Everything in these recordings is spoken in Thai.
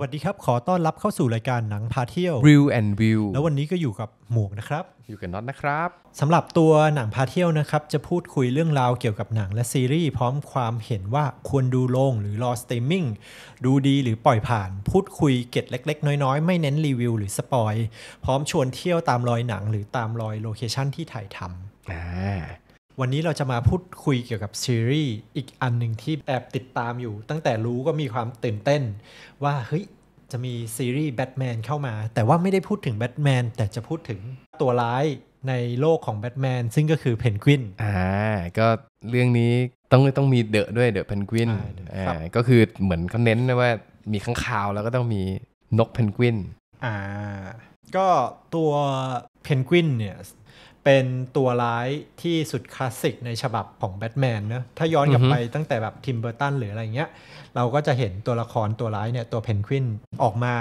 วัสดีครับ ขอต้อนรับเข้าสู่รายการหนังพาเที่ยว Real and View แล้ววันนี้ก็อยู่กับหมวกนะครับอยู่กับน็อตนะครับ สำหรับตัวหนังพาเที่ยวนะครับ จะพูดคุยเรื่องราวเกี่ยวกับหนังและซีรีส์พร้อมความเห็นว่าควรดูลงหรือรอสตรีมมิ่ง ดูดีหรือปล่อยผ่าน พูดคุยเก็ดเล็กๆ น้อยๆ ไม่เน้นรีวิวหรือสปอย พร้อมชวนเที่ยวตามรอยหนังหรือตามรอยโลเคชั่นที่ถ่ายทำวันนี้เราจะมาพูดคุยเกี่ยวกับซีรีส์ อีกอันหนึ่งที่แอบติดตามอยู่ ตั้งแต่รู้ก็มีความตื่นเต้นว่าเฮ้ย จะมีซีรีส์แบทแมนเข้ามา แต่ว่าไม่ได้พูดถึงแบทแมน แต่จะพูดถึงตัวร้ายในโลกของแบทแมน ซึ่งก็คือเพนกวินอ่าก็เรื่องนี้ต้องต้องมีเดอะด้วยเดอะเพนกวินอ่าก็คือเหมือนเขาเน้นนะว่ามีข้างคาวแล้วก็ต้องมีนกเพนกวินอ่าก็ตัวเพนกวินเนี่ยเป็นตัวร้ายที่สุดคลาสสิกในฉบับของแบทแมนนะถ้าย้อนกลับไปตั้งแต่แบบทิมเบอร์ตันหรืออะไรเงี้ยเราก็จะเห็นตัวละครตัวร้ายเนี่ยตัวเพนกวินออกมา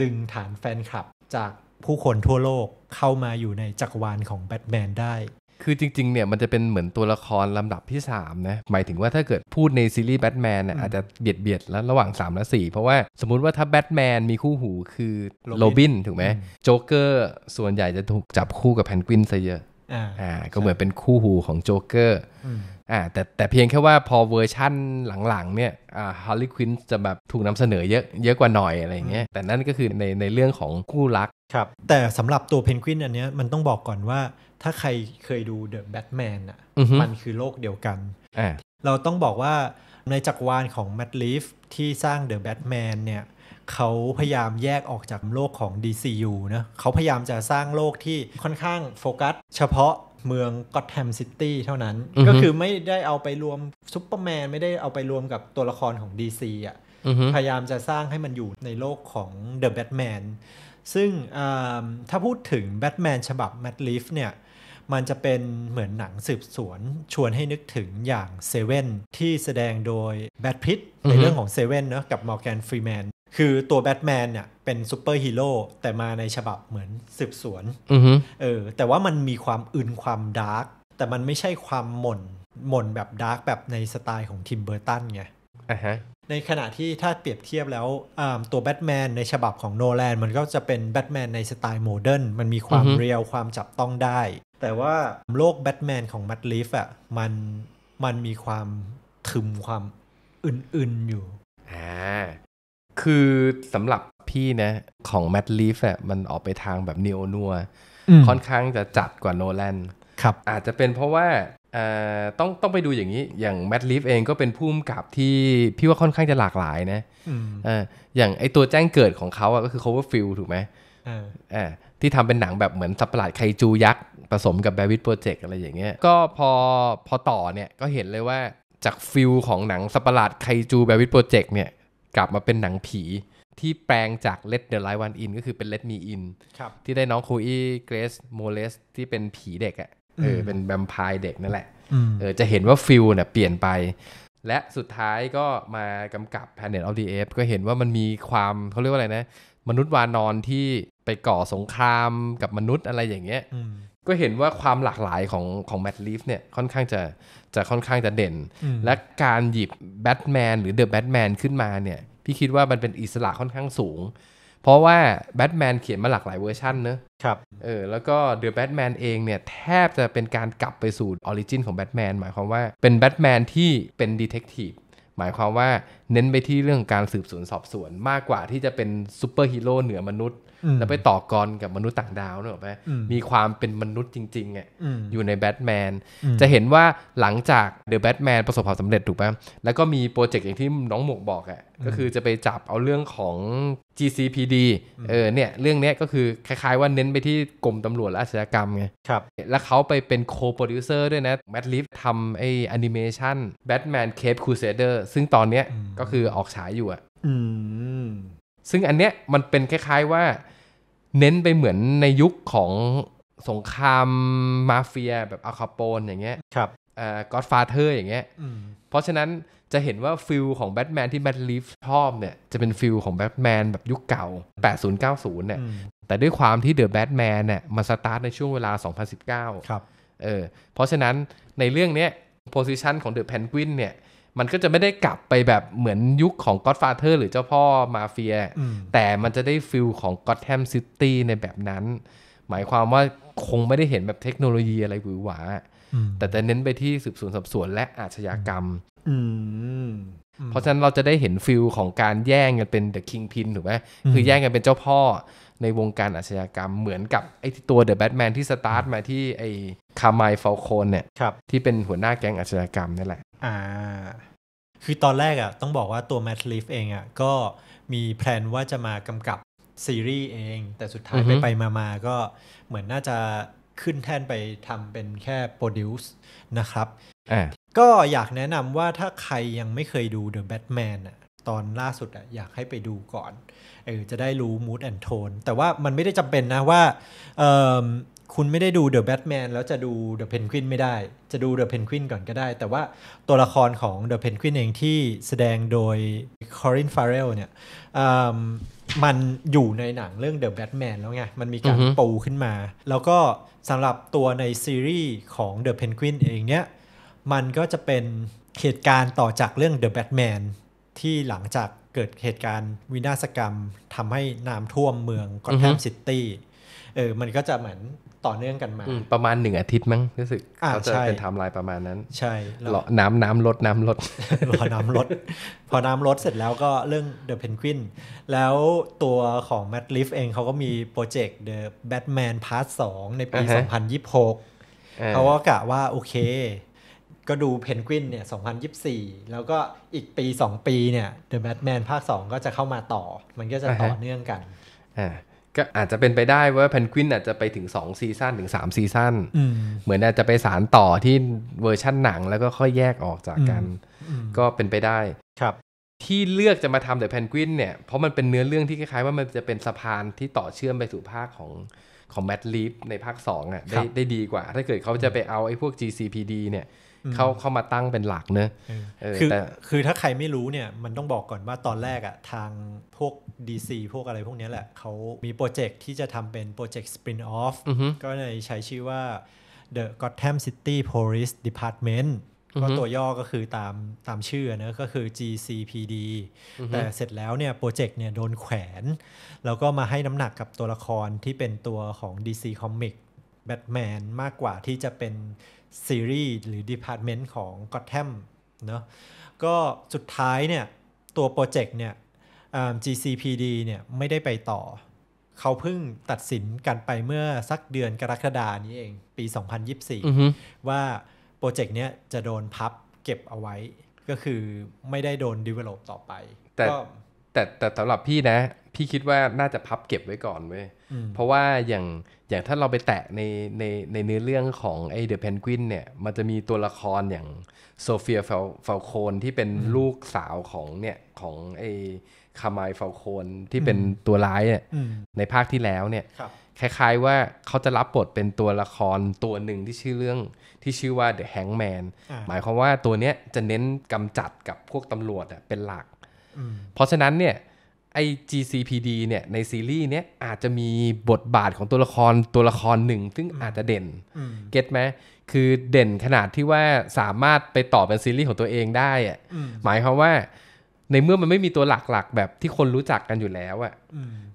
ดึงฐานแฟนคลับ จากผู้คนทั่วโลกเข้ามาอยู่ในจักรวาลของแบทแมนได้คือจริงๆ เนี่ยมันจะเป็นเหมือนตัวละครลำดับที่3นะหมายถึงว่าถ้าเกิดพูดในซีรีส์แบทแมนเนี่ยอาจจะเบียดเบียดแล้วระหว่าง 3 และ 4 เพราะว่าสมมุติว่าถ้าแบทแมนมีคู่หูคือโรบินถูกไหมโจ๊กเกอร์ ส่วนใหญ่จะถูกจับคู่กับแพนกวินซะเยอะอ่าก็เหมือนเป็นคู่หูของโจ๊กเกอร์อ่าแต่แต่เพียงแค่ว่าพอเวอร์ชั่นหลังๆเนี่ยอ่าฮอลลีควินจะแบบถูกนำเสนอเยอะเยอะกว่าหน่อยอะไรเงี้ยแต่นั่นก็คือในในเรื่องของคู่รักครับแต่สำหรับตัวเพนกวินอันเนี้ยมันต้องบอกก่อนว่าถ้าใครเคยดูเดอะแบทแมนอ่ะมันคือโลกเดียวกัน เราต้องบอกว่าในจักรวาลของแมดลิฟที่สร้างเดอะแบทแมนเนี่ยเขาพยายามแยกออกจากโลกของ DCU นะเขาพยายามจะสร้างโลกที่ค่อนข้างโฟกัสเฉพาะเมืองก็ตแฮมซิตี้เท่านั้น ก็คือไม่ได้เอาไปรวมซูเปอร์แมนไม่ได้เอาไปรวมกับตัวละครของ DC อ่ะพยายามจะสร้างให้มันอยู่ในโลกของเดอะแบทแมนซึ่งถ้าพูดถึงแบทแมนฉบับแมดลิฟเนี่ย มันจะเป็นเหมือนหนังสืบสวน ชวนให้นึกถึงอย่างเซเว่นที่แสดงโดยแบทพิทในเรื่องของเซเว่นเนาะกับมอร์แกนฟรีแมนคือตัวแบทแมนเนี่ยเป็นซูเปอร์ฮีโร่แต่มาในฉบับเหมือนสืบสวนเออแต่ว่ามันมีความอึนความดาร์กแต่มันไม่ใช่ความหม่นหม่นแบบดาร์กแบบในสไตล์ของทิมเบอร์ตันไงในขณะที่ถ้าเปรียบเทียบแล้วตัวแบทแมนในฉบับของโนแลนมันก็จะเป็นแบทแมนในสไตล์โมเดิร์นมันมีความเรียว ความจับต้องได้ แต่ว่าโลกแบทแมนของมัตลิฟอ่ะมันมันมีความถึมความอื่นๆอยู่ อ่าคือสำหรับพี่นะของแมตลิฟอ่ะมันออกไปทางแบบเนโอนัวค่อนข้างจะจัดกว่าโนแลนครับอาจจะเป็นเพราะว่าต้องต้องไปดูอย่างนี้อย่างแมดลิฟเองก็เป็นผู้กำกับที่พี่ว่าค่อนข้างจะหลากหลายนะออย่างไอตัวแจ้งเกิดของเขาก็คือ cover field ถูกไหมที่ทำเป็นหนังแบบเหมือนสัปหลาดไคจูยักษ์ผสมกับแบวิดโปรเจกต์อะไรอย่างเงี้ยก็พอพอต่อเนี่ย ก็เห็นเลยว่าจากฟิลของหนังสัปหลาดไคจูแบวิดโปรเจกต์เนี่ยกลับมาเป็นหนังผีที่แปลงจากเลดเดอะไลท์วันอินก็คือเป็นเลดมีอินที่ได้น้องโคอี้เกรซโมเลสที่เป็นผีเด็กอะเออเป็นแวมพร์เด็กนั่นแหละเออจะเห็นว่าฟิลเนี่ยเปลี่ยนไป และสุดท้ายก็มากำกับ Planet of the Apes ก็เห็นว่ามันมีความเขาเรียกว่าอะไรนะ มนุษย์วานอนที่ไปก่อสงครามกับมนุษย์อะไรอย่างเงี้ยก็เห็นว่าความหลากหลายของของแมดลีฟเนี่ยค่อนข้างจะจะค่อนข้างจะเด่น และการหยิบแบทแมนหรือเดอะแบทแมนขึ้นมาเนี่ยพี่คิดว่ามันเป็นอิสระค่อนข้างสูงพราะว่าแบทแมนเขียนมาหลากหลายเวอร์ชันเนอะครับ เออ แล้วก็เดอะแบทแมนเองเนี่ย แทบจะเป็นการกลับไปสู่ออริจินของแบทแมน หมายความว่าเป็นแบทแมนที่เป็นดีเทคทีฟ หมายความว่าเน้นไปที่เรื่องการสืบสวนสอบสวนมากกว่าที่จะเป็นซูเปอร์ฮีโร่เหนือมนุษย์ แล้วไปต่อกรกับมนุษย์ต่างดาวเนอะไหมมีความเป็นมนุษย์จริงๆอ่ะอยู่ในแบทแมนจะเห็นว่าหลังจากเดอะแบทแมนประสบความสำเร็จถูกไหมแล้วก็มีโปรเจกต์อย่างที่น้องหมกบอกอ่ะก็คือจะไปจับเอาเรื่องของ GCPD เออเนี่ยเรื่องนี้ก็คือคล้ายๆว่าเน้นไปที่กรมตำรวจและอาชญากรรมไงครับแล้วเขาไปเป็นโคโปรดิวเซอร์ด้วยนะแมดลิฟทำไอ้แอนิเมชันแบทแมนเคปคูเซเดอร์ซึ่งตอนเนี้ยก็คือออกฉายอยู่อะซึ่งอันเนี้ยมันเป็นคล้าย ๆว่าเน้นไปเหมือนในยุคของสงครามมาเฟีย แบบอาคาโปนอย่างเงี้ย ครับเอ่อก็อดฟาเธอร์อย่างเงี้ยเพราะฉะนั้นจะเห็นว่าฟิลของแบทแมนที่แบทลีฟชอบเนี่ยจะเป็นฟิลของแบทแมนแบบยุคเก่า 8090เนี่ย แต่ด้วยความที่เดอะแบทแมนเนี่ยมาสตาร์ทในช่วงเวลา 2019 ครับ เออ เพราะฉะนั้นในเรื่องเนี้ยโพซิชันของเดอะแพนกวินเนี่ยมันก็จะไม่ได้กลับไปแบบเหมือนยุคของ Godfather หรือเจ้าพ่อมาเฟีย แต่มันจะได้ฟิลของ Gotham City ในแบบนั้น หมายความว่าคงไม่ได้เห็นแบบเทคโนโลยีอะไรหวือหวา แต่จะเน้นไปที่สืบสวนสอบสวนและอาชญากรรมเพราะฉะนั้นเราจะได้เห็นฟิลของการแย่งกันเป็นเดอะคิงพินถูกไหมคือแย่งกันเป็นเจ้าพ่อในวงการอาชญากรรมเหมือนกับไอ้ตัวเดอะแบทแมนที่สตาร์ทมาที่ไอ้คาร์ไมฟอลโคนเนี่ย ที่เป็นหัวหน้าแก๊งอาชญากรรมนี่แหละ อ่า คือตอนแรกอ่ะต้องบอกว่าตัวแมทลิฟเองอ่ะ ก็มีแพลนว่าจะมากำกับซีรีส์เองแต่สุดท้ายไปไปมามาก็เหมือนน่าจะขึ้นแทนไปทำเป็นแค่โปรดิวส์นะครับ ก็อยากแนะนำว่าถ้าใครยังไม่เคยดู The Batman อะตอนล่าสุดอะอยากให้ไปดูก่อนเออจะได้รู้ mood and tone แต่ว่ามันไม่ได้จำเป็นนะว่าคุณไม่ได้ดูเดอะแบทแมนแล้วจะดูเดอะเพนกวินไม่ได้ จะดูเดอะเพนกวินก่อนก็ได้ แต่ว่าตัวละครของเดอะเพนกวินเองที่แสดงโดยคอรินฟาร์เรลเนี่ยมันอยู่ในหนังเรื่องเดอะแบทแมนแล้วไง มันมีการปูขึ้นมา แล้วก็สำหรับตัวในซีรีส์ของเดอะเพนกวินเองเนี่ยมันก็จะเป็นเหตุการณ์ต่อจากเรื่องเดอะแบทแมนที่หลังจากเกิดเหตุการณ์วินาศกรรมทำให้น้ำท่วมเมืองกอตแฮมซิตี้เออมันก็จะเหมือนต่อเนื่องกันมาประมาณหนึ่งอาทิตย์มั้ง รู้สึกเขาจะเป็นไทม์ไลน์ประมาณนั้น ใช่หล่อน้ำน้ำลดน้ำลดหล่อน้ำลด พอน้ำลด เสร็จแล้วก็เรื่อง The p e n กวินแล้วตัวของแมดลิฟเองเขาก็มีโปรเจกต์เดอะแบทแมนพาร์ทสในปี 2026เขาก็กะว่า โอเค ก็ดูเพนกวินเนี่ย 2024 แล้วก็อีกปี 2 ปีเนี่ยเดอะแบทแมนภาค2ก็จะเข้ามาต่อ มันก็จะต่อเนื่องกันก็อาจจะเป็นไปได้ว่าเพนกวินอาจจะไปถึง2ซีซั่นถึง3ซีซั่นเหมือนอาจจะไปสารต่อที่เวอร์ชั่นหนังแล้วก็ค่อยแยกออกจากกัน ก็เป็นไปได้ครับ ที่เลือกจะมาทำเดอะเพนกวินเนี่ย เพราะมันเป็นเนื้อเรื่องที่คล้ายๆ ว่ามันจะเป็นสะพานที่ต่อเชื่อมไปสู่ภาคของของแมดลีฟในภาค2อ่ะได้ได้ดีกว่า ถ้าเกิดเขาจะไปเอาไอ้พวก GCPD เนี่ยเข้าเข้ามาตั้งเป็นหลักเนอะคือคือถ้าใครไม่รู้เนี่ยมันต้องบอกก่อนว่าตอนแรกอะทางพวก DC พวกอะไรพวกนี้แหละ เขามีโปรเจกต์ที่จะทำเป็นโปรเจกต์สปรินออฟก็เลยใช้ชื่อว่า The Gotham City Police Department ก็ตัวย่อก็คือตามตามชื่อนะก็คือ GCPD แต่เสร็จแล้วเนี่ยโปรเจกต์เนี่ยโดนแขวนแล้วก็มาให้น้ำหนักกับตัวละครที่เป็นตัวของ DC Comics แบทแมนมากกว่าที่จะเป็นซีรีส์หรือ Department ของกอตแทมเนาะก็สุดท้ายเนี่ย ตัวโปรเจกต์เนี่ย GCPD เนี่ย ไม่ได้ไปต่อ เขาเพิ่งตัดสินกันไปเมื่อสักเดือนกรกฎานี้เองปี 2024 ว่าโปรเจกต์เนี้ยจะโดนพับเก็บเอาไว้ก็คือไม่ได้โดน develop ต่อไป แต่แต่สำหรับพี่นะที่คิดว่าน่าจะพับเก็บไว้ก่อนเว้ย เพราะว่าอย่างอย่างถ้าเราไปแตะในในในเนื้อเรื่องของไอเดอะเพนกวินเนี่ย มันจะมีตัวละครอย่างโซเฟียเฟลโคน ที่เป็นลูกสาวของเนี่ยของไอคามายเฟลโคนที่เป็นตัวร้ายเนี่ยในภาคที่แล้วเนี่ยคล้ายๆว่าเขาจะรับบทเป็นตัวละครตัวหนึ่งที่ชื่อเรื่องที่ชื่อว่า The Hangman หมายความว่าตัวเนี้ยจะเน้นกำจัดกับพวกตำรวจเป็นหลัก เพราะฉะนั้นเนี่ยไอ้ GCPD เนี่ยในซีรีส์เนี้ยอาจจะมีบทบาทของตัวละครตัวละครหนึ่งซึ่งอาจจะเด่น เก็ตไหม คือเด่นขนาดที่ว่าสามารถไปต่อเป็นซีรีส์ของตัวเองได้อะหมายความว่าในเมื่อมันไม่มีตัวหลักๆ แบบที่คนรู้จักกันอยู่แล้วอะ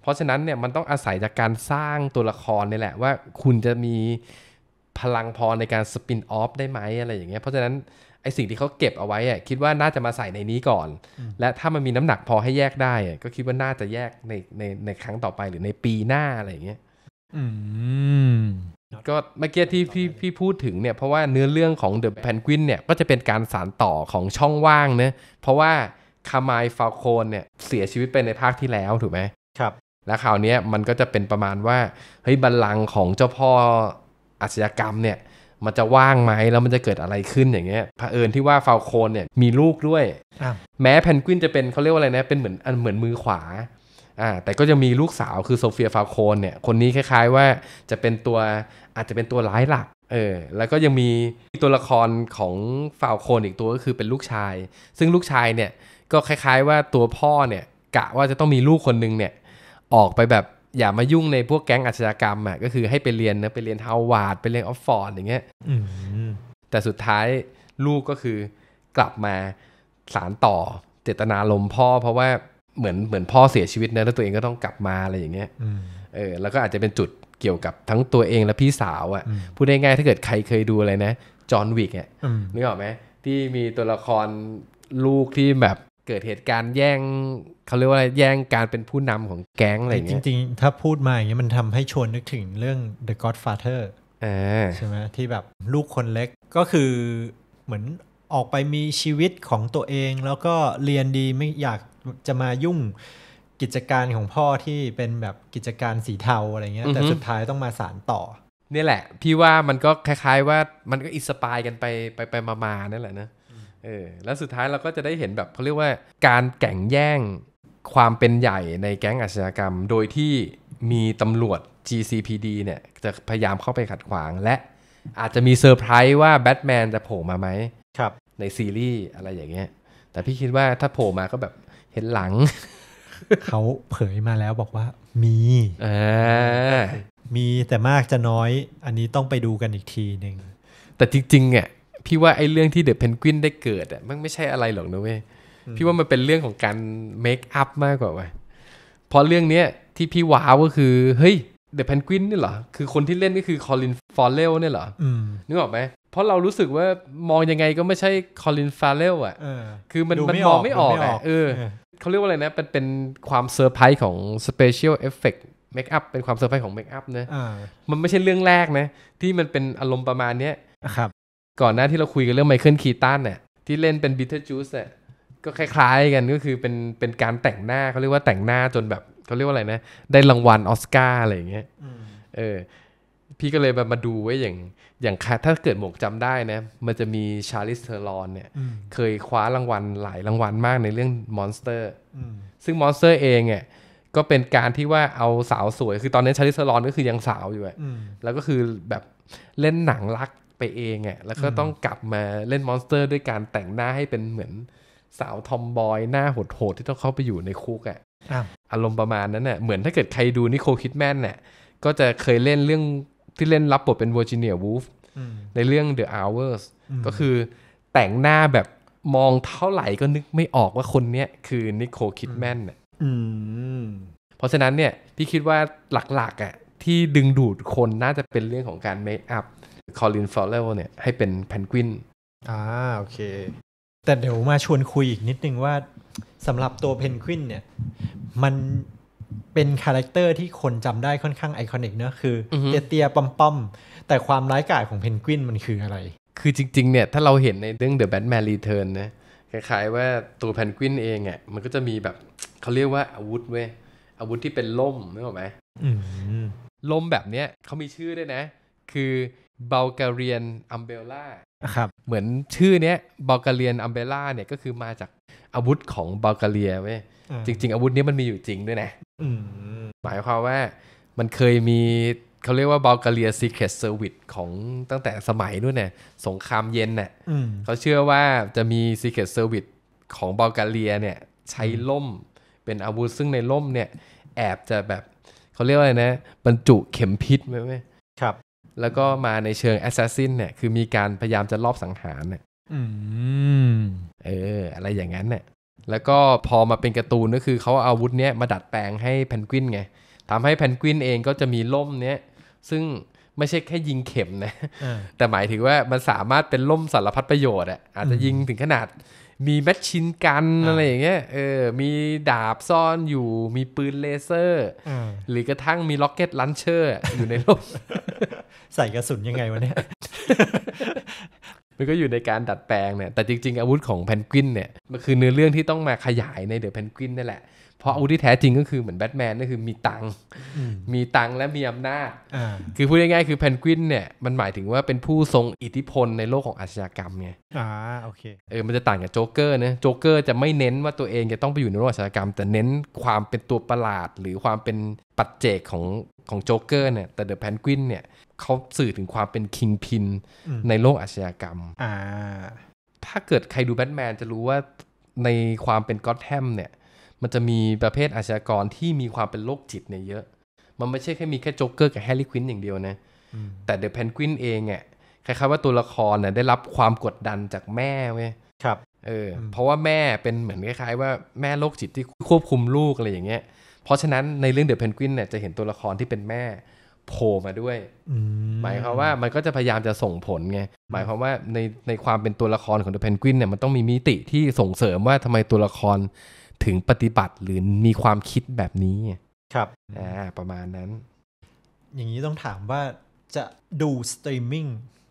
เพราะฉะนั้นเนี่ยมันต้องอาศัยจากการสร้างตัวละครนี่แหละว่าคุณจะมีพลังพอในการสปินออฟได้ไหมอะไรอย่างเงี้ย เพราะฉะนั้นไอสิ่งที่เขาเก็บเอาไว้คิดว่าน่าจะมาใส่ในนี้ก่อน และถ้ามันมีน้ำหนักพอให้แยกได้ก็คิดว่าน่าจะแยกในในในครั้งต่อไปหรือในปีหน้าอะไรอย่างเงี้ยก็เมื่อกี้ที่พี่พี่พูดถึงเนี่ย เพราะว่าเนื้อเรื่องของ The Penguin เนี่ยก็จะเป็นการสารต่อของช่องว่างเนะเพราะว่าคามายฟาโคนเนี่ยเสียชีวิตไปในภาคที่แล้วถูกไหมครับ แล้วราวนี้มันก็จะเป็นประมาณว่าเฮ้ยบัลลังก์ของเจ้าพ่ออาชญากรรมเนี่ยมันจะว่างไหมแล้วมันจะเกิดอะไรขึ้นอย่างเงี้ยเผอิญที่ว่าฟาวโคนเนี่ยมีลูกด้วย แม้แพนกวินจะเป็นเขาเรียกว่าอะไรนะ เป็นเหมือนอันเหมือนมือขวา อ่าแต่ก็จะมีลูกสาวคือโซเฟียฟาวโคนเนี่ยคนนี้คล้ายๆว่าจะเป็นตัวอาจจะเป็นตัวร้ายหลัก เออแล้วก็ยังมีตัวละครของฟาวโคนอีกตัวก็คือเป็นลูกชาย ซึ่งลูกชายเนี่ยก็คล้าย ๆ ว่าตัวพ่อเนี่ย กะว่าจะต้องมีลูกคนนึงเนี่ยออกไปแบบอย่ามายุ่งในพวกแก๊งอาชญากรรมอ่ะก็คือให้ไปเรียนนะไปเรียนฮาวาดไปเรียนออฟฟอร์ดอย่างเงี้ยแต่สุดท้ายลูกก็คือกลับมาสารต่อ เจตนาลมพ่อ เพราะว่าเหมือนเหมือนพ่อเสียชีวิตนะแล้วตัวเองก็ต้องกลับมาอะไรอย่างเงี้ยเออแล้วก็อาจจะเป็นจุดเกี่ยวกับทั้งตัวเองและพี่สาวอะ่ะพูดง่ายๆถ้าเกิดใครเคยดูอะไรนะ จอห์นวิกเนี่ยนึกออกไหมที่มีตัวละครลูกที่แบบเกิดเหตุการณ์แย่งเขาเรียกว่าอะไรแย่งการเป็นผู้นำของแก๊งอะไรเงี้ยจริงๆ ถ้าพูดมาอย่างเงี้ยมันทำให้ชวนนึกถึงเรื่อง The Godfather ใช่ไหมที่แบบลูกคนเล็กก็คือเหมือนออกไปมีชีวิตของตัวเอง แล้วก็เรียนดีไม่อยากจะมายุ่งกิจการของพ่อที่เป็นแบบกิจการสีเทาอะไรเงี้ยแต่สุดท้ายต้องมาสารต่อ นี่แหละพี่ว่ามันก็คล้ายๆว่ามันก็อิสปายกันไปไปไปมาๆนั่นแหละนะเออแล้วสุดท้ายเราก็จะได้เห็นแบบเขาเรียกว่าการแข่งแย่งความเป็นใหญ่ในแก๊งอาชญากรรมโดยที่มีตำรวจ GCPD เนี่ย จะพยายามเข้าไปขัดขวางและอาจจะมีเซอร์ไพรส์ว่าแบทแมนจะโผล่มาไหมครับ ในซีรีส์อะไรอย่างเงี้ยแต่พี่คิดว่าถ้าโผล่มาก็แบบเห็นหลัง เขาเผยมาแล้วบอกว่ามี มีแต่มากจะน้อยอันนี้ต้องไปดูกันอีกทีหนึ่งแต่จริงๆเนี่ยพี่ว่าไอ้เรื่องที่เดอะเพนกวินได้เกิดอ่ะมันไม่ใช่อะไรหรอกนะเว้ยพี่ว่ามันเป็นเรื่องของการเมคอัพมากกว่าเว้ยพะเรื่องเนี้ยที่พี่ว้าวก็คือเฮ้ยเดอะเพนกวินนี่เหรอคือคนที่เล่นก็คือคอลินฟอร์เรลเนี่ยเหรอนึกออกไหมเพราะเรารู้สึกว่ามองยังไงก็ไม่ใช่คอลินฟาร์เรลอ่ะคือมันมันมองไม่ออกอ่ะเออเขาเรียกว่าอะไรนะ เป็นเป็นความเซอร์ไพรส์ของสเปเชียลเอฟเฟกต์เมคอัพเป็นความเซอร์ไพรส์ของเมคอัพนะมันไม่ใช่เรื่องแรกนะที่มันเป็นอารมณ์ประมาณเนี้ยครับก่อนหน้าที่เราคุยกันเรื่องไมเคิลคีตันเนี่ยที่เล่นเป็นบิทเทอร์จูสเนี่ยก็คล้ายๆกันก็คือเป็นเป็นการแต่งหน้าเขาเรียกว่าแต่งหน้าจนแบบเขาเรียกว่าอะไรนะได้รางวัลออสการ์อะไรอย่างเงี้ยเออพี่ก็เลยแบบมาดูไว้อย่างอย่างถ้าเกิดหมกจำได้นะมันจะมีชาลิสเทอร์ลอนเนี่ยเคยคว้ารางวัลหลายรางวัลมากในเรื่องมอนสเตอร์ซึ่งมอนสเตอร์เองเนี่ยก็เป็นการที่ว่าเอาสาวสวยคือตอนนี้ชาลิสเทอร์ลอนก็คือยังสาวอยู่แล้วก็คือแบบเล่นหนังรักไปเองอะ่ะแล้วก็ต้องกลับมาเล่นมอนสเตอร์ด้วยการแต่งหน้าให้เป็นเหมือนสาวทอมบอยหน้าโหดๆที่ต้องเข้าไปอยู่ในคุกอะ่ะอารมณ์ประมาณนั้นเน่ะเหมือนถ้าเกิดใครดูนิโคคิดแมนเนี่ยก็จะเคยเล่นเรื่องที่เล่นรับบทเป็นเวอร์จิเนียวูฟในเรื่อง The Hours ก็คือแต่งหน้าแบบมองเท่าไหร่ก็นึกไม่ออกว่าคนเนี้ยคือนิโคคิดแมนเนี่ยเพราะฉะนั้นเนี่ยพี่คิดว่าหลักๆอะ่ะที่ดึงดูดคนน่าจะเป็นเรื่องของการเมคอัพคอลินฟอลเลลเนี่ยให้เป็นแพนกวิน อ่า โอเค แต่เดี๋ยวมาชวนคุยอีกนิดนึงว่าสำหรับตัวเพนกวิน เนี่ย มันเป็นคาแรคเตอร์ ที่คนจำได้ค่อนข้างไอคอนิกเนอะคือเตียเตียปอมปอม แต่ความร้ายกาจของเพนกวินมันคืออะไร คือจริง ๆ เนี่ย ถ้าเราเห็นในเรื่อง The Batman Return นะคล้าย ๆ ว่าตัวเพนกวิน เองอะ่ะมันก็จะมีแบบ เขาเรียกว่าอาวุธเว้ยอาวุธที่เป็นล่มนึกออกไหมล่มแบบเนี้ยเขามีชื่อด้วยนะ คือบัลแกเรียนอัมเบล่าครับเหมือนชื่อเนี้ยบัลแกเรียนอัมเบล่าเนี่ยก็คือมาจากอาวุธของบัลแกเรียเว้ยจริงๆ อาวุธนี้มันมีอยู่จริงด้วยนะหมายความว่ามันเคยมีเขาเรียกว่าบัลแกเรียซีเครเซอร์วิสของตั้งแต่สมัยนู้นเนี่ยสงครามเย็นเนี่ยเขาเชื่อว่าจะมีซีเครเซอร์วิสของบัลแกเรียเนี่ยใช้ล่มเป็นอาวุธซึ่งในล่มเนี่ยแอบจะแบบเขาเรียกว่าอะไรนะบรรจุเข็มพิษไหมครับแล้วก็มาในเชิงแอสซัสซินเนี่ยคือมีการพยายามจะลอบสังหารเนี่ยเอออะไรอย่างนั้นเนี่ยแล้วก็พอมาเป็นการ์ตูนก็คือเขาเอาอาวุธเนี้ยมาดัดแปลงให้แพนกวินไงทำให้แพนกวินเองก็จะมีล่มเนี้ยซึ่งไม่ใช่แค่ยิงเข็มนะแต่หมายถึงว่ามันสามารถเป็นล่มสารพัดประโยชน์อะอาจจะยิงถึงขนาด มีแมชชินกันอะไรอย่างเงี้ยเออมีดาบซ่อนอยู่มีปืนเลเซอร์ หรือกระทั่งมีล็อกเก็ตลันเชอร์อยู่ในร่มใส่กระสุนยังไงวะเนี่ย มันก็อยู่ในการดัดแปลงเนี่ยแต่จริงๆ อาวุธของแพนกวิน เนี่ย มันคือเนื้อเรื่องที่ต้องมาขยายในเดอะแพนกวินนี่แหละเพราะอาวุธที่แท้จริงก็คือเหมือนแบทแมนก็คือมีตังมีตังและมีอำนาจคือพูดง่ายๆคือแพนกวินเนี่ยมันหมายถึงว่าเป็นผู้ทรงอิทธิพลในโลกของอาชญากรรมไงอ่าโอเคเออมันจะต่างกับโจ๊กเกอร์นะโจ๊กเกอร์จะไม่เน้นว่าตัวเองจะต้องไปอยู่ในโลกอาชญากรรม แต่เน้นความเป็นตัวประหลาดหรือความเป็นปัจเจกของของโจ๊กเกอร์เนี่ยแต่เดอะแพนกวินเนี่ยเขาสื่อถึงความเป็นคิงพินในโลกอาชญากรรมอ่าถ้าเกิดใครดูแบทแมนจะรู้ว่าในความเป็นก็อตแฮมเนี่ยมันจะมีประเภทอาชญากรที่มีความเป็นโรคจิตเนี่ยเยอะ มันไม่ใช่แค่มีแค่โจ๊กเกอร์กับแฮร์รี่ควินอย่างเดียวนะ แต่เดอะเพนกวินเองอ่ะคล้ายๆว่าตัวละครเนี่ยได้รับความกดดันจากแม่เว้ยครับเออเพราะว่าแม่เป็นเหมือนคล้ายๆว่าแม่โรคจิตที่ควบคุมลูกอะไรอย่างเงี้ย เพราะฉะนั้นในเรื่องเดอะเพนกวินเนี่ยจะเห็นตัวละครที่เป็นแม่โผล่มาด้วย หมายความว่ามันก็จะพยายามจะส่งผลไง หมายความว่าในในความเป็นตัวละครของเดอะเพนกวินเนี่ยมันต้องมีมิติที่ส่งเสริมว่าทำไมตัวละครถึงปฏิบัติหรือมีความคิดแบบนี้ครับอ่าประมาณนั้น อย่างนี้ต้องถามว่าจะดูสตรีมมิ่ง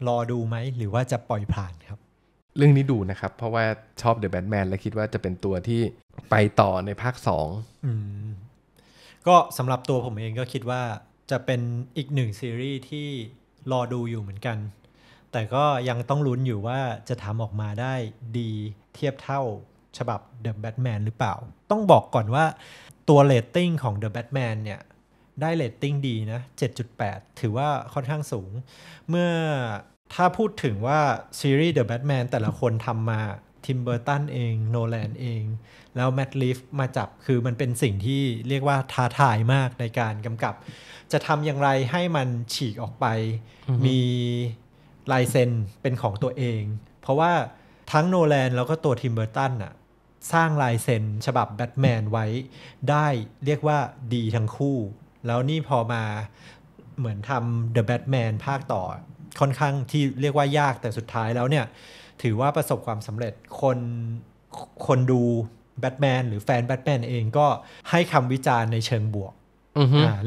รอดูไหม หรือว่าจะปล่อยผ่านครับ เรื่องนี้ดูนะครับ เพราะว่าชอบเดอะแบทแมนและคิดว่าจะเป็นตัวที่ไปต่อในภาคสองก็สำหรับตัวผมเองก็คิดว่าจะเป็นอีกหนึ่งซีรีส์ที่รอดูอยู่เหมือนกัน แต่ก็ยังต้องลุ้นอยู่ว่าจะทำออกมาได้ดีเทียบเท่าฉบับ The Batman หรือเปล่า ต้องบอกก่อนว่าตัวเรตติ้งของ The Batman เนี่ย ได้เรตติ้งดีนะ 7.8 ถือว่าค่อนข้างสูง เมื่อถ้าพูดถึงว่า ซีรีส์ The Batman แต่ละคนทำมา ทิมเบอร์ตันเอง โนแลนเอง แล้วแมดลิฟมาจับ คือมันเป็นสิ่งที่เรียกว่าท้าทายมากในการกำกับ จะทำอย่างไรให้มันฉีกออกไป มีลายเซ็นเป็นของตัวเอง เพราะว่าทั้งโนแลนแล้วก็ตัวทิมเบอร์ตันอะสร้างลายเซ็นฉบับแบทแมนไว้ได้เรียกว่าดีทั้งคู่ แล้วนี่พอมาเหมือนทำ The Batman ภาคต่อ ค่อนข้างที่เรียกว่ายากแต่สุดท้ายแล้วเนี่ย ถือว่าประสบความสำเร็จคนคนดูแบทแมนหรือแฟนแบทแมนเองก็ให้คำวิจารณ์ในเชิงบวก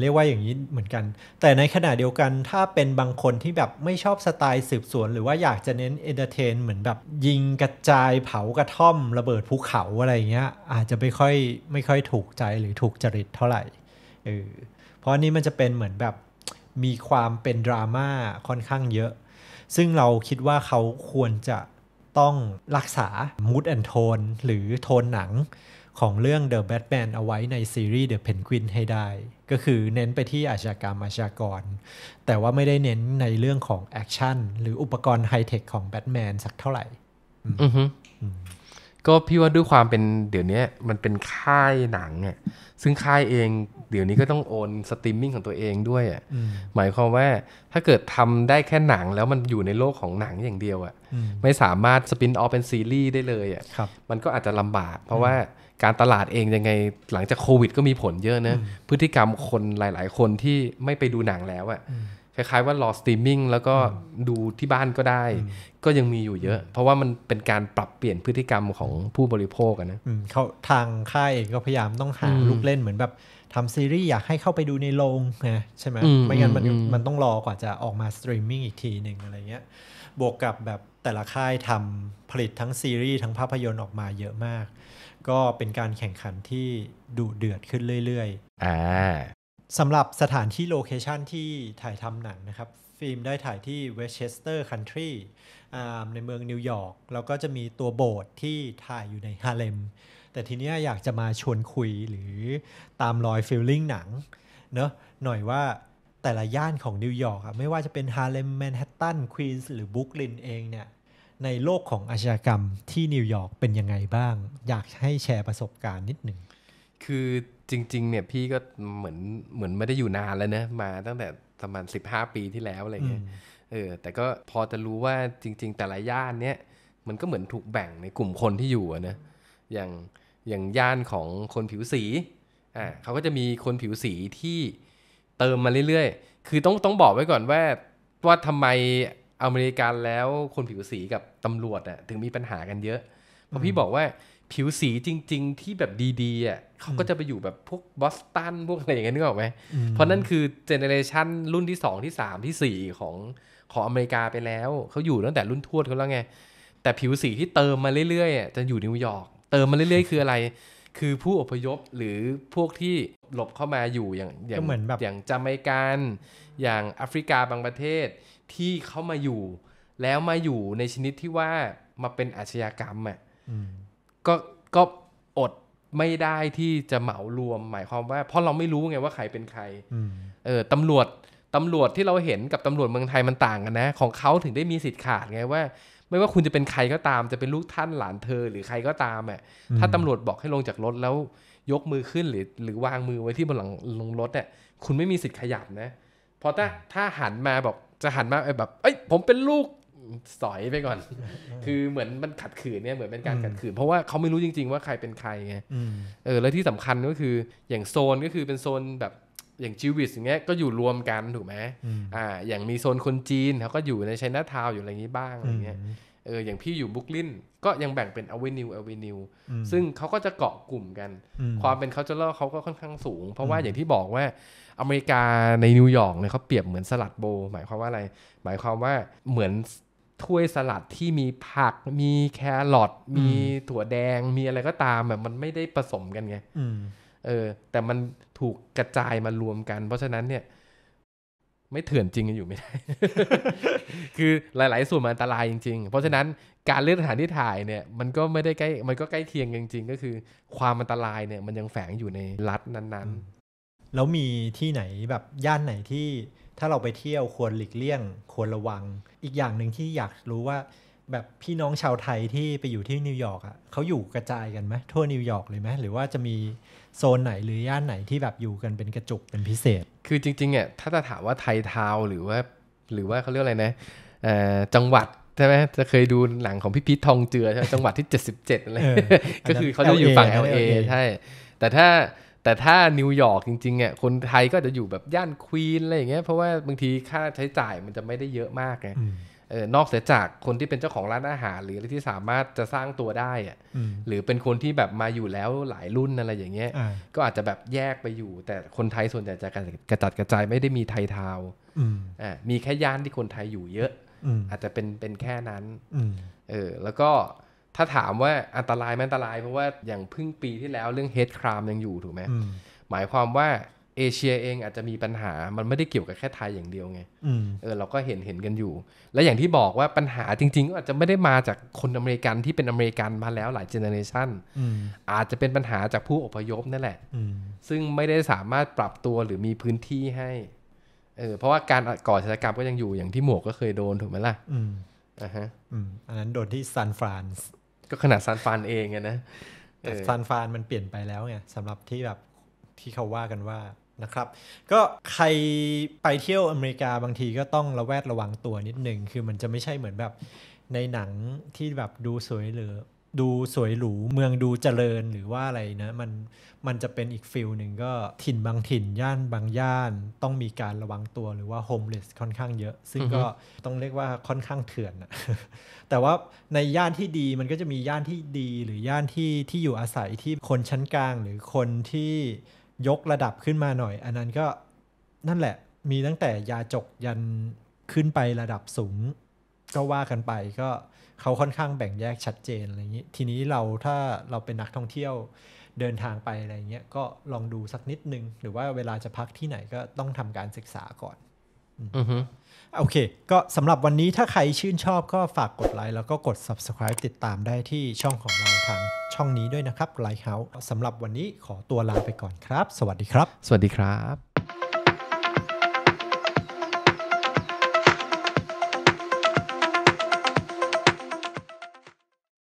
เรียกว่าอย่างนี้เหมือนกัน แต่ในขณะเดียวกันถ้าเป็นบางคนที่แบบไม่ชอบสไตล์สืบสวน หรือว่าอยากจะเน้นเอนเตอร์เทนเหมือนแบบยิงกระจายเผากระท่อมระเบิดภูเขาอะไรเงี้ย อาจจะไม่ค่อยไม่ค่อยถูกใจหรือถูกจริตเท่าไหร่เออเพราะนี่มันจะเป็นเหมือนแบบมีความเป็นดราม่าค่อนข้างเยอะ ซึ่งเราคิดว่าเขาควรจะต้องรักษามูดแอนโทนหรือโทนหนังของเรื่อง The Batman เอาไว้ในซีรีส์ The Penguin ให้ได้ ก็คือเน้นไปที่อาชญากรรมอาชญากร แต่ว่าไม่ได้เน้นในเรื่องของแอคชั่นหรืออุปกรณ์ไฮเทคของแบทแมนสักเท่าไหร่อือฮึก็พี่ว่าด้วยความเป็นเดี๋ยวนี้มันเป็นค่ายหนังเนี่ยซึ่งค่ายเองเดี๋ยวนี้ก็ต้องโอนสตรีมมิ่งของตัวเองด้วยอ่ะหมายความว่าถ้าเกิดทำได้แค่หนังแล้วมันอยู่ในโลกของหนังอย่างเดียวอ่ะไม่สามารถสปินออฟเป็นซีรีส์ได้เลยอ่ะมันก็อาจจะลำบาก เพราะว่าการตลาดเองยังไง หลังจากโควิด ก็มีผลเยอะนะพฤติกรรมคนหลาย ๆ คนที่ไม่ไปดูหนังแล้วอะคล้าย ๆว่ารอสตรีมมิ่งแล้วก็ดูที่บ้านก็ได้ ก็ยังมีอยู่เยอะ เพราะว่ามันเป็นการปรับเปลี่ยนพฤติกรรมของผู้บริโภคนะเขาทางค่ายเองก็พยายามต้องหาลูกเล่นเหมือนแบบทำซีรีส์อยากให้เข้าไปดูในโรงนะใช่ไหมไม่งั้นมันมันต้องรอกว่าจะออกมาสตรีมมิ่งอีกทีหนึ่งอะไรเงี้ยบวกกับ แบบแต่ละค่ายทำผลิตทั้งซีรีส์ทั้งภาพยนตร์ออกมาเยอะมากก็เป็นการแข่งขันที่ดุเดือดขึ้นเรื่อยๆอ่าสำหรับสถานที่โลเคชันที่ถ่ายทำหนังนะครับ ฟิล์มได้ถ่ายที่เวสเชสเตอร์คันทรีในเมืองนิวยอร์ก แล้วก็จะมีตัวโบสถ์ที่ถ่ายอยู่ในฮาเลม แต่ทีนี้อยากจะมาชวนคุยหรือตามรอยฟิลลิ่งหนังเนอะหน่อยว่าแต่ละย่านของนิวยอร์กไม่ว่าจะเป็นฮาเลมแมนฮัตตันควีนส์หรือบุคลินเองเนี่ยในโลกของอาชญากรรมที่นิวยอร์กเป็นยังไงบ้าง อยากให้แชร์ประสบการณ์นิดหนึ่งคือจริงๆเนี่ยพี่ก็เหมือนเหมือนไม่ได้อยู่นานแล้วนะ มาตั้งแต่ประมาณ 15 ปีที่แล้วอะไรเงี้ยเออแต่ก็พอจะรู้ว่าจริง ๆ แต่ละย่านเนี้ยมันก็เหมือนถูกแบ่งในกลุ่มคนที่อยู่นะ อย่างอย่างย่านของคนผิวสีอ่าเขาก็จะมีคนผิวสีที่เติมมาเรื่อยๆ คือต้องต้องบอกไว้ก่อนว่าว่าทำไมอเมริกันแล้วคนผิวสีกับตำรวจอ่ะถึงมีปัญหากันเยอะเพราะพี่บอกว่าผิวสีจริง ๆ ที่แบบดีๆอ่ะเขาก็จะไปอยู่แบบพวกบอสตันพวกอะไรอย่างเงี้ยนึกออกไหมเพราะนั่นคือเจเนเรชันรุ่นที่สองที่สามที่สี่ของของอเมริกาไปแล้ว เขาอยู่ตั้งแต่รุ่นทวดเขาแล้วไง แต่ผิวสีที่เติมมาเรื่อยๆอ่ะจะอยู่นิวยอร์กเติมมาเรื่อยๆ คืออะไร คือผู้อพยพหรือพวกที่หลบเข้ามาอยู่อย่างอย่างอย่างจาเมกันอย่างแอฟริกาบางประเทศที่เขามาอยู่แล้วมาอยู่ในชนิดที่ว่ามาเป็นอาชญากรรมอ่ะก็ก็อดไม่ได้ที่จะเหมารวมหมายความว่าเพราะเราไม่รู้ไงว่าใครเป็นใครเออตำรวจตำรวจที่เราเห็นกับตำรวจเมืองไทยมันต่างกันนะของเขาถึงได้มีสิทธิ์ขาดไงว่า ไม่ว่าคุณจะเป็นใครก็ตามจะเป็นลูกท่านหลานเธอ หรือใครก็ตามอ่ะถ้าตำรวจบอกให้ลงจากรถแล้วยกมือขึ้นหรือ หรือวางมือไว้ที่บนหลังลงรถเนี่ยคุณไม่มีสิทธิ์ขยับนะพอถ้าถ้าหันมาบอกจะหันมาแบบ เอ้ยผมเป็นลูกสอยไปก่อน คือเหมือนมันขัดขืนเนี่ยเหมือนเป็นการขัดขืนเพราะว่าเขาไม่รู้จริง ๆ ว่าใครเป็นใครไงเออแล้วที่สำคัญก็คือ อย่างโซนก็คือเป็นโซนแบบอย่างจิวิสอย่างเงี้ยก็อยู่รวมกันถูกไหมอ่าอย่างมีโซนคนจีนเขาก็อยู่ในไชน่าทาวอยู่อะไรนี้บ้างอะไรเงี้ยเอออย่างพี่อยู่บุคลินก็ยังแบ่งเป็นอเวนิวอเวนิวซึ่งเขาก็จะเกาะกลุ่มกัน ความเป็นเขาจะเล่าเขาก็ค่อนข้างสูงเพราะว่าอย่างที่บอกว่าอเมริกาในนิวยอร์กเนี่ยเขาเปรียบเหมือนสลัดโบ หมายความว่าอะไร หมายความว่าเหมือนถ้วยสลัดที่มีผัก มีแครอท มีถั่วแดง มีอะไรก็ตามแบบมันไม่ได้ผสมกันไงเออ แต่มันถูกกระจายมารวมกัน เพราะฉะนั้นเนี่ยไม่เถื่อนจริงกันอยู่ไม่ได้ คือหลายๆส่วนมันอันตรายจริงๆ เพราะฉะนั้นการเลือกสถานที่ถ่ายเนี่ย มันก็ไม่ได้ใกล้ มันก็ใกล้เคียงจริงๆ ก็คือ ความอันตรายเนี่ยมันยังแฝงอยู่ในรัฐนั้น ๆแล้วมีที่ไหนแบบย่านไหนที่ถ้าเราไปเที่ยวควรหลีกเลี่ยง ควรระวัง อีกอย่างหนึ่งที่อยากรู้ว่าแบบพี่น้องชาวไทยที่ไปอยู่ที่นิวยอร์กอ่ะเขาอยู่กระจายกันไหมทั่วนิวยอร์กเลยไหมหรือว่าจะมีโซนไหนหรือย่านไหนที่แบบอยู่กันเป็นกระจุกเป็นพิเศษ คือจริงๆอ่ะถ้าจะถามว่าไทยทาวหรือว่าหรือว่าเขาเรียกอะไรนะจังหวัดใช่ไหมจะเคยดูหลังของพี่พีททองเจือใช่จังหวัดที่77อะไรก็คือเขาจะอยู่ฝั่ง LA ใช่แต่ถ้าแต่ถ้านิวยอร์กจริงๆอ่ะคนไทยก็จะอยู่แบบย่านควีนอะไรอย่างเงี้ยเพราะว่าบางทีค่าใช้จ่ายมันจะไม่ได้เยอะมากไงออนอกเสียจากคนที่เป็นเจ้าของร้านอาหาร หรืออะไรที่สามารถจะสร้างตัวได้อะหรือเป็นคนที่แบบมาอยู่แล้วหลายรุ่นอะไรอย่างเงี้ยก็อาจจะแบบแยกไปอยู่ แต่คนไทยส่วนใหญ่จะกระจัดกระจายไม่ได้มีไทยทาวอ่ามีแค่ย่านที่คนไทยอยู่เยอะ อาจจะเป็นเป็นแค่นั้น เออแล้วก็ถ้าถามว่าอันตรายไหมอันตรายเพราะว่าอย่างพึ่งปีที่แล้วเรื่องเฮดครามยังอยู่ถูกไหมหมายความว่าเอเชียเองอาจจะมีปัญหามันไม่ได้เกี่ยวกับแค่ไทยอย่างเดียวไงเออเราก็เห็นเห็นกันอยู่ และอย่างที่บอกว่าปัญหาจริงๆก็อาจจะไม่ได้มาจากคนอเมริกันที่เป็นอเมริกันมาแล้วหลายเจเนอเรชันอาจจะเป็นปัญหาจากผู้อพยพนั่นแหละซึ่งไม่ได้สามารถปรับตัวหรือมีพื้นที่ให้ เออเพราะว่าการก่อชญากรรมก็ยังอยู่อย่างที่หมวกก็เคยโดนถูกไหมล่ะอืมอ่าฮะอืมอันนั้นโดนที่ซานฟรานซ์ก็ขนาดซานฟานเองไงนะ แต่ซานฟานมันเปลี่ยนไปแล้วไงสำหรับที่แบบที่เขาว่ากันว่านะครับ ก็ใครไปเที่ยวอเมริกาบางทีก็ต้องระแวดระวังตัวนิดนึงคือมันจะไม่ใช่เหมือนแบบในหนังที่แบบดูสวยหรืดูสวยหรูเมืองดูเจริญหรือว่าอะไรนะ มันมันจะเป็นอีกฟิลหนึ่งก็ถิ่นบางถิ่น ย่านบางย่านต้องมีการระวังตัวหรือว่าโฮมเลสค่อนข้างเยอะ ซึ่งก็ต้องเรียกว่าค่อนข้างเถื่อนนะแต่ว่าในย่านที่ดีมันก็จะมีย่านที่ดีหรือย่านที่ที่อยู่อาศัยที่คนชั้นกลางหรือคนที่ยกระดับขึ้นมาหน่อย อันนั้นก็นั่นแหละ มีตั้งแต่ยาจกยันขึ้นไประดับสูง ก็ว่ากันไปก็เขาค่อนข้างแบ่งแยกชัดเจนอะไรอย่างนี้ ทีนี้เราถ้าเราเป็นนักท่องเที่ยวเดินทางไปอะไรเงี้ยก็ลองดูสักนิดนึง หรือว่าเวลาจะพักที่ไหนก็ต้องทำการศึกษาก่อน อือฮึ โอเค ก็สำหรับวันนี้ถ้าใครชื่นชอบก็ฝากกดไลค์ แล้วก็กด subscribe ติดตามได้ที่ช่องของเราทางช่องนี้ด้วยนะครับไลค์เฮาสำหรับวันนี้ขอตัวลาไปก่อนครับ สวัสดีครับ สวัสดีครับ